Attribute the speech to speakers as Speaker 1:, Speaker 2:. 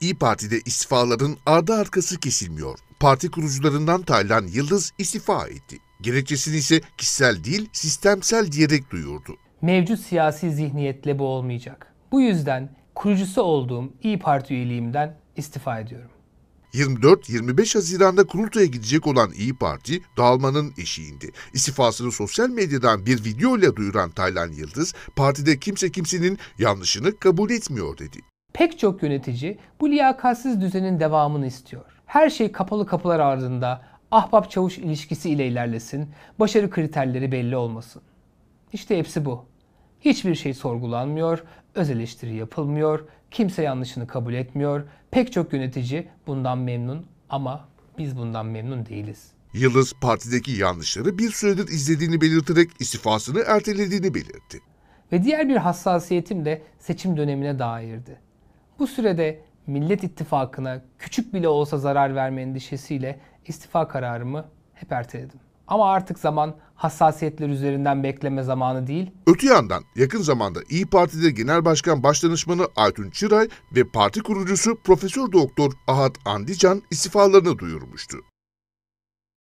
Speaker 1: İyi Parti'de istifaların ardı arkası kesilmiyor. Parti kurucularından Taylan Yıldız istifa etti. Gerekçesini ise kişisel değil, sistemsel diyerek duyurdu.
Speaker 2: Mevcut siyasi zihniyetle bu olmayacak. Bu yüzden kurucusu olduğum İyi Parti üyeliğimden istifa ediyorum.
Speaker 1: 24-25 Haziran'da kurultaya gidecek olan İyi Parti dağılmanın eşiğinde. İstifasını sosyal medyadan bir video ile duyuran Taylan Yıldız, partide kimse kimsenin yanlışını kabul etmiyor dedi pek çok yönetici
Speaker 2: bu liyakatsiz düzenin devamını istiyor. Her şey kapalı kapılar ardında ahbap çavuş ilişkisi ile ilerlesin, başarı kriterleri belli olmasın. İşte hepsi bu. Hiçbir şey sorgulanmıyor, öz eleştiri yapılmıyor, kimse yanlışını kabul etmiyor. Pek çok yönetici bundan memnun ama biz bundan memnun değiliz.
Speaker 1: Yıldız partideki yanlışları bir süredir izlediğini belirterek istifasını ertelediğini belirtti.
Speaker 2: Ve diğer bir hassasiyetim de seçim dönemine dairdi. Bu sürede Millet İttifakı'na küçük bile olsa zarar verme endişesiyle istifa kararımı hep erteledim. Ama artık zaman hassasiyetler üzerinden bekleme zamanı değil.
Speaker 1: Öte yandan yakın zamanda İyi Parti'de Genel Başkan Başdanışmanı Aytun Çıray ve parti kurucusu Profesör Doktor Ahat Andican istifalarını duyurmuştu.